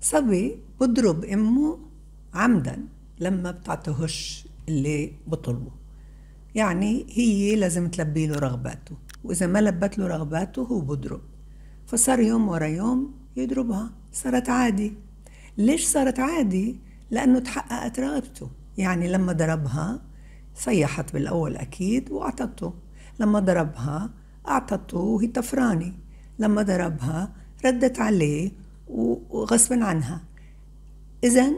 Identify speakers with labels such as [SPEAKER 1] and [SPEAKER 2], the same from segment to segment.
[SPEAKER 1] صبي بضرب امه عمدا لما بتعطيهش اللي بطلبه يعني هي لازم تلبي له رغباته واذا ما لبت له رغباته هو بضرب فصار يوم ورا يوم يضربها صارت عادي ليش صارت عادي لانه تحققت رغبته يعني لما ضربها صيحت بالاول اكيد واعطته لما ضربها اعطته وهي طفرانه لما ضربها ردت عليه وغصبا عنها إذا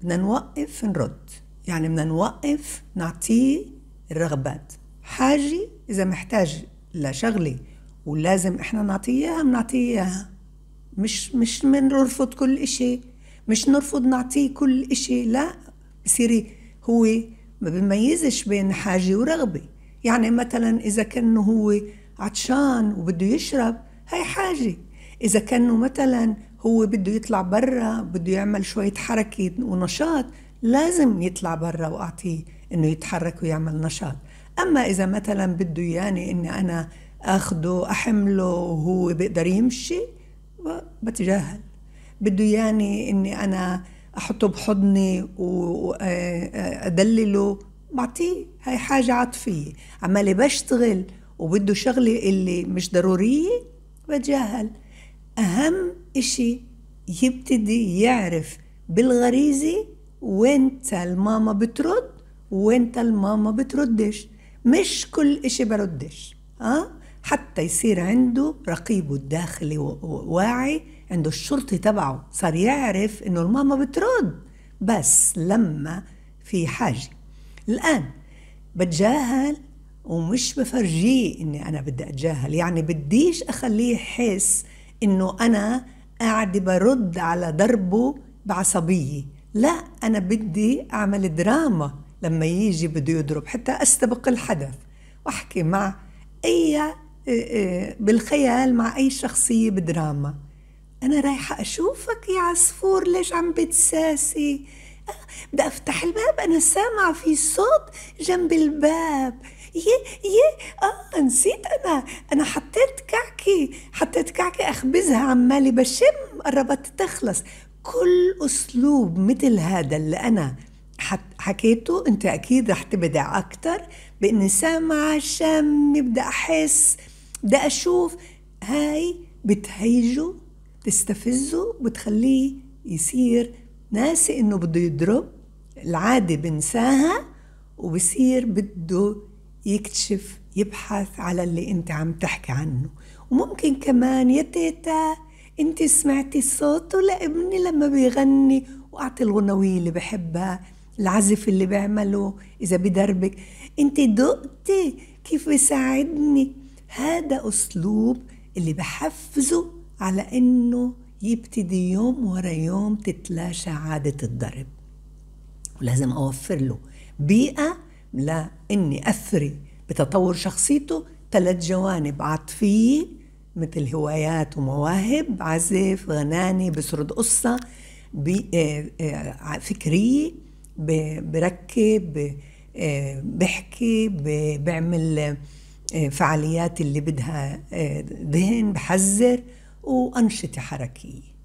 [SPEAKER 1] بدنا نوقف نرد يعني بدنا نوقف نعطيه الرغبات حاجة إذا محتاج لشغلة ولازم إحنا نعطيه إياها بنعطيه إياها مش مش بنرفض كل شيء مش نرفض نعطيه كل شيء لا بصير هو ما بيميزش بين حاجة ورغبة يعني مثلا إذا كان هو عطشان وبده يشرب هاي حاجة إذا كانه مثلا هو بده يطلع برا بده يعمل شوية حركة ونشاط لازم يطلع برا وأعطيه إنه يتحرك ويعمل نشاط أما إذا مثلا بده يعني إني أنا أخده أحمله وهو بيقدر يمشي بتجاهل بده يعني إني أنا أحطه بحضني وأدلله بعطيه هاي حاجة عاطفية عمالي بشتغل وبده شغلة اللي مش ضرورية بتجاهل أهم إشي يبتدي يعرف بالغريزة وانت الماما بترد وانت الماما بتردش مش كل إشي بردش أه؟ حتى يصير عنده رقيبه الداخلي واعي عنده الشرطي تبعه صار يعرف انه الماما بترد بس لما في حاجة الآن بتجاهل ومش بفرجيه اني انا بدي اتجاهل يعني بديش اخليه يحس انه انا قاعد برد على ضربه بعصبيه لا انا بدي اعمل دراما لما يجي بده يضرب حتى استبق الحدث واحكي مع اي آه، آه، بالخيال مع اي شخصيه بدراما انا رايحه اشوفك يا عصفور ليش عم بتساسي آه، بدي افتح الباب انا سامعه في صوت جنب الباب يي إيه، إيه؟ يي اه نسيت انا انا حطيت كعكي حطيت كعكي اخبزها عمالي بشم قربت تخلص كل اسلوب مثل هذا اللي انا حكيته انت اكيد رح تبدع اكثر باني سامعه شم بدي احس بدي اشوف هاي بتهيجه بتستفزه بتخليه يصير ناسي انه بده يضرب العاده بنساها وبصير بده يكتشف يبحث على اللي انت عم تحكي عنه وممكن كمان يا تيتا انت سمعتي صوته لابني لما بيغني واعطي الغنوية اللي بحبها العزف اللي بيعمله اذا بدربك انت دقتي كيف بيساعدني هذا اسلوب اللي بحفزه على انه يبتدي يوم ورا يوم تتلاشى عادة الضرب ولازم اوفر له بيئة لاني اثري بتطور شخصيته ثلاث جوانب عاطفيه مثل هوايات ومواهب عزف غناني بسرد قصه آه، آه، فكريه بركب آه، بحكي بعمل فعاليات اللي بدها ذهن بحذر وانشطه حركيه